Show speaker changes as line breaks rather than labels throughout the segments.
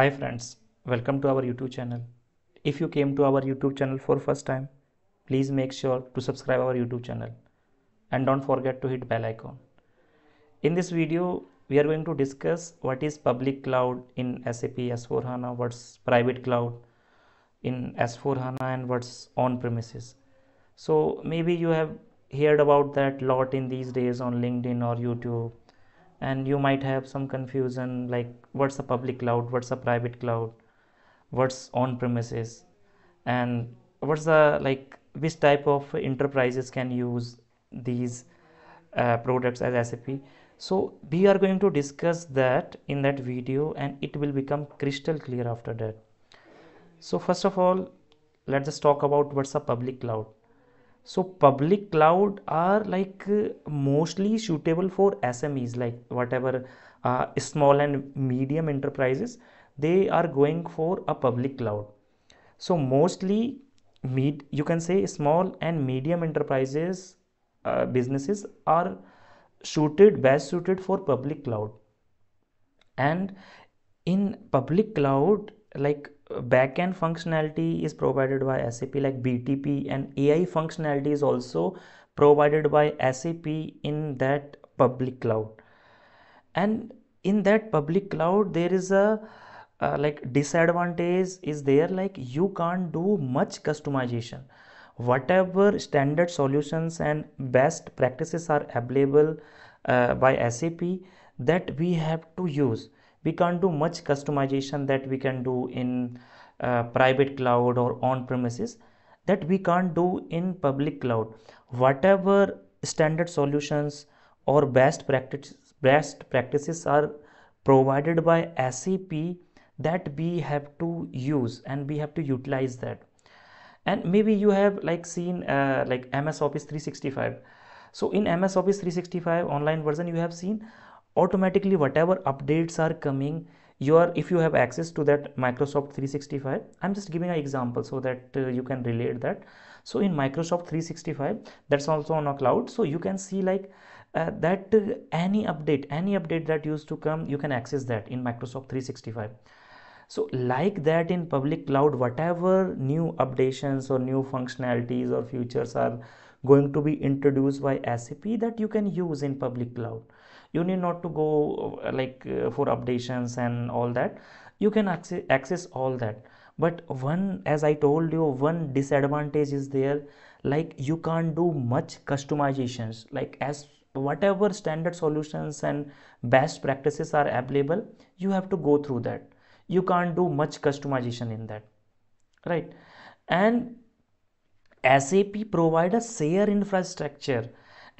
Hi friends, welcome to our YouTube channel. If you came to our YouTube channel for first time, please make sure to subscribe our YouTube channel and don't forget to hit bell icon. In this video, we are going to discuss what is public cloud in SAP S4HANA, what's private cloud in S4HANA and what's on premises. So maybe you have heard about that lot in these days on LinkedIn or YouTube and you might have some confusion like what's a public cloud what's a private cloud what's on premises and what's the like which type of enterprises can use these uh, products as sap so we are going to discuss that in that video and it will become crystal clear after that so first of all let's just talk about what's a public cloud so public cloud are like uh, mostly suitable for smes like whatever uh, small and medium enterprises they are going for a public cloud so mostly you can say small and medium enterprises uh, businesses are suited best suited for public cloud and in public cloud like backend functionality is provided by SAP like BTP and AI functionality is also provided by SAP in that public cloud and in that public cloud there is a uh, like disadvantage is there like you can't do much customization whatever standard solutions and best practices are available uh, by SAP that we have to use we can't do much customization that we can do in uh, private cloud or on premises that we can't do in public cloud whatever standard solutions or best practice best practices are provided by sap that we have to use and we have to utilize that and maybe you have like seen uh, like ms office 365 so in ms office 365 online version you have seen automatically whatever updates are coming you are if you have access to that microsoft 365 i'm just giving an example so that uh, you can relate that so in microsoft 365 that's also on a cloud so you can see like uh, that uh, any update any update that used to come you can access that in microsoft 365 so like that in public cloud whatever new updates or new functionalities or features are going to be introduced by sap that you can use in public cloud you need not to go uh, like uh, for updations and all that you can access, access all that but one as i told you one disadvantage is there like you can't do much customizations like as whatever standard solutions and best practices are available you have to go through that you can't do much customization in that right and sap provide a shared infrastructure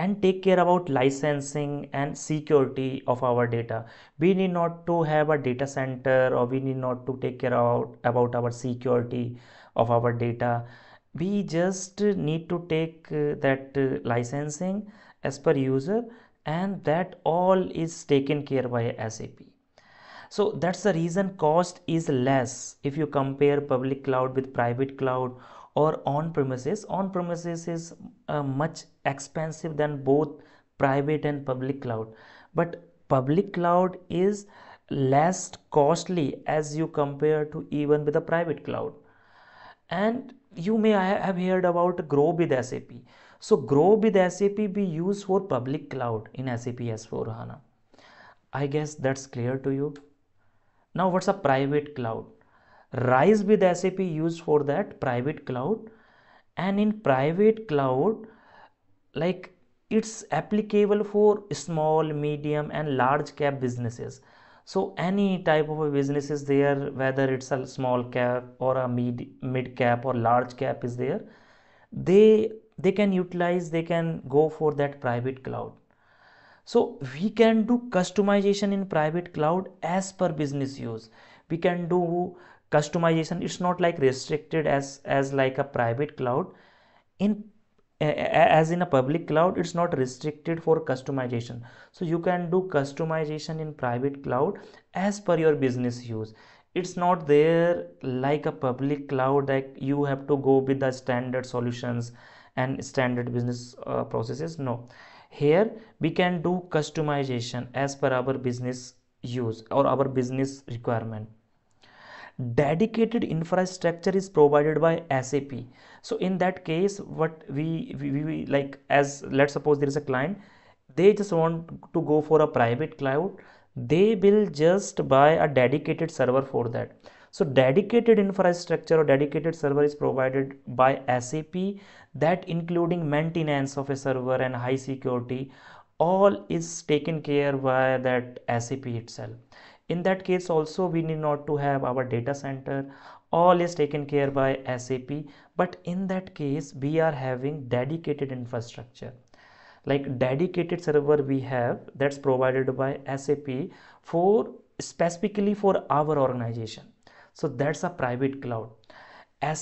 and take care about licensing and security of our data we need not to have a data center or we need not to take care about, about our security of our data we just need to take uh, that uh, licensing as per user and that all is taken care by sap so that's the reason cost is less if you compare public cloud with private cloud or on premises on premises is uh, much expensive than both private and public cloud but public cloud is less costly as you compare to even with a private cloud and you may have heard about grow with sap so grow with sap be used for public cloud in sap s4 hana i guess that's clear to you now what's a private cloud rise with sap used for that private cloud and in private cloud like it's applicable for small medium and large cap businesses so any type of a business is there whether it's a small cap or a mid mid cap or large cap is there they they can utilize they can go for that private cloud so we can do customization in private cloud as per business use we can do customization it's not like restricted as as like a private cloud in as in a public cloud it's not restricted for customization so you can do customization in private cloud as per your business use it's not there like a public cloud that like you have to go with the standard solutions and standard business uh, processes no here we can do customization as per our business use or our business requirement dedicated infrastructure is provided by sap so in that case what we, we, we like as let's suppose there is a client they just want to go for a private cloud they will just buy a dedicated server for that so dedicated infrastructure or dedicated server is provided by sap that including maintenance of a server and high security all is taken care by that sap itself in that case also we need not to have our data center all is taken care by sap but in that case we are having dedicated infrastructure like dedicated server we have that's provided by sap for specifically for our organization so that's a private cloud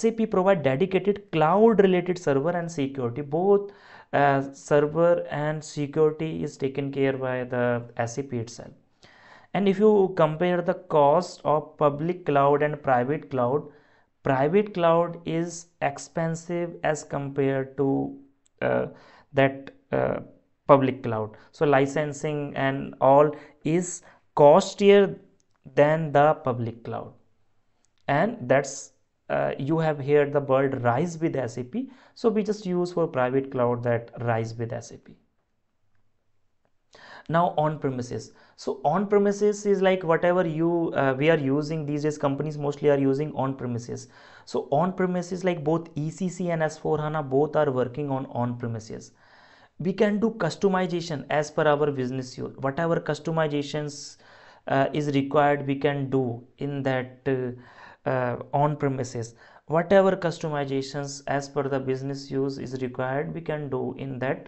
sap provide dedicated cloud related server and security both uh, server and security is taken care by the sap itself and if you compare the cost of public cloud and private cloud private cloud is expensive as compared to uh, that uh, public cloud so licensing and all is costier than the public cloud and that's uh, you have here the word rise with sap so we just use for private cloud that rise with sap now on premises so on premises is like whatever you uh, we are using these days companies mostly are using on premises so on premises like both ecc and s4 hana both are working on on premises we can do customization as per our business use whatever customizations uh, is required we can do in that uh, uh on premises whatever customizations as per the business use is required we can do in that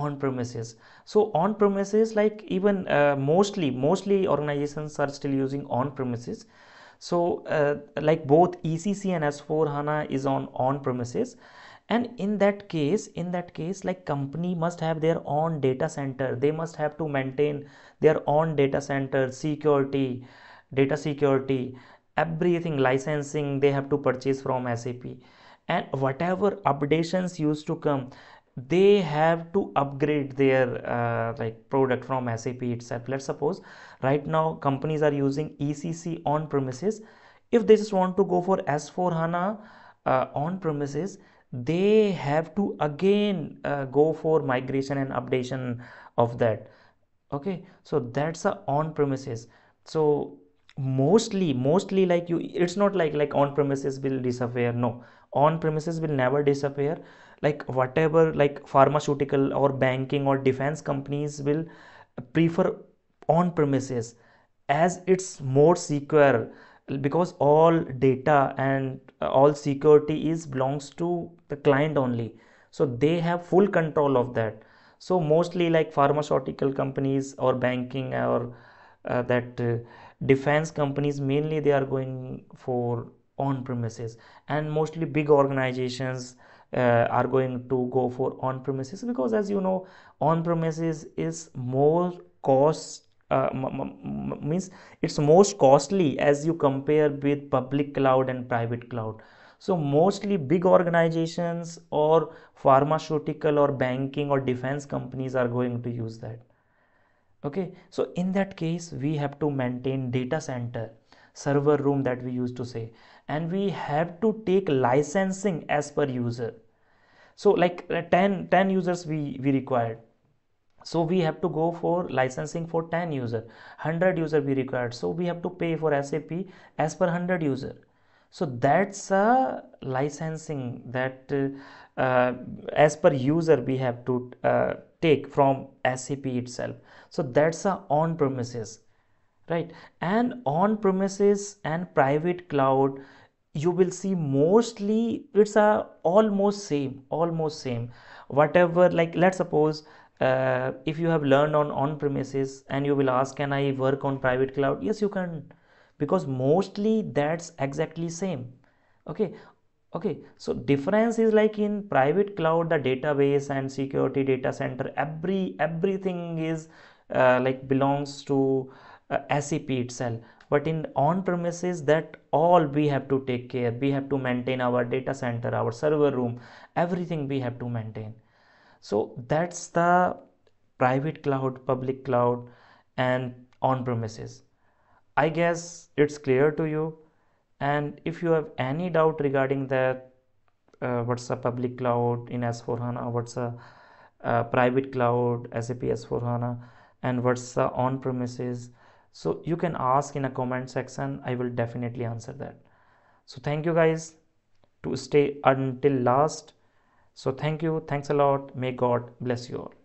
on premises so on premises like even uh, mostly mostly organizations are still using on premises so uh, like both ecc and s4 hana is on on premises and in that case in that case like company must have their own data center they must have to maintain their own data center security data security everything licensing they have to purchase from sap and whatever updates used to come they have to upgrade their uh, like product from sap itself let's suppose right now companies are using ecc on premises if they just want to go for s4 hana uh, on premises they have to again uh, go for migration and updation of that okay so that's a on premises so mostly mostly like you it's not like like on premises will disappear no on premises will never disappear like whatever like pharmaceutical or banking or defense companies will prefer on premises as it's more secure because all data and all security is belongs to the client only so they have full control of that so mostly like pharmaceutical companies or banking or uh, that uh, defense companies mainly they are going for on premises and mostly big organizations uh, are going to go for on premises because as you know on premises is more cost uh, means it's most costly as you compare with public cloud and private cloud so mostly big organizations or pharmaceutical or banking or defense companies are going to use that okay so in that case we have to maintain data center server room that we used to say and we have to take licensing as per user so like uh, 10 10 users we we required so we have to go for licensing for 10 user 100 user we required so we have to pay for sap as per 100 user so that's a licensing that uh, uh, as per user we have to uh, take from SAP itself. So that's a on premises, right? And on premises and private cloud, you will see mostly it's a almost same, almost same. Whatever, like let's suppose uh, if you have learned on on premises and you will ask, can I work on private cloud? Yes, you can, because mostly that's exactly same okay okay so difference is like in private cloud the database and security data center every everything is uh, like belongs to uh, sap itself but in on premises that all we have to take care we have to maintain our data center our server room everything we have to maintain so that's the private cloud public cloud and on premises i guess it's clear to you and if you have any doubt regarding that uh, what's a public cloud in s4 hana what's a uh, private cloud sap s4 hana and what's the on premises so you can ask in a comment section i will definitely answer that so thank you guys to stay until last so thank you thanks a lot may god bless you all